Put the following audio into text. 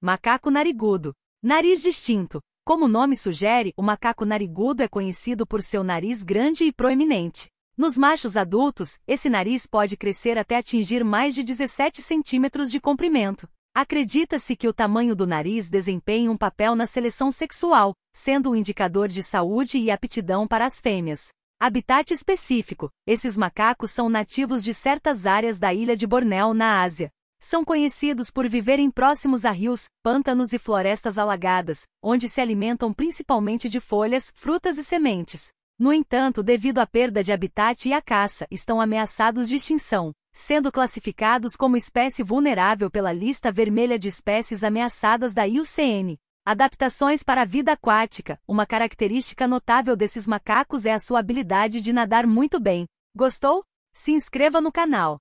Macaco narigudo. Nariz distinto. Como o nome sugere, o macaco narigudo é conhecido por seu nariz grande e proeminente. Nos machos adultos, esse nariz pode crescer até atingir mais de 17 centímetros de comprimento. Acredita-se que o tamanho do nariz desempenha um papel na seleção sexual, sendo um indicador de saúde e aptidão para as fêmeas. Habitat específico: esses macacos são nativos de certas áreas da ilha de Bornéu, na Ásia. São conhecidos por viverem próximos a rios, pântanos e florestas alagadas, onde se alimentam principalmente de folhas, frutas e sementes. No entanto, devido à perda de habitat e à caça, estão ameaçados de extinção, sendo classificados como espécie vulnerável pela Lista Vermelha de Espécies Ameaçadas da IUCN. Adaptações para a vida aquática. Uma característica notável desses macacos é a sua habilidade de nadar muito bem. Gostou? Se inscreva no canal.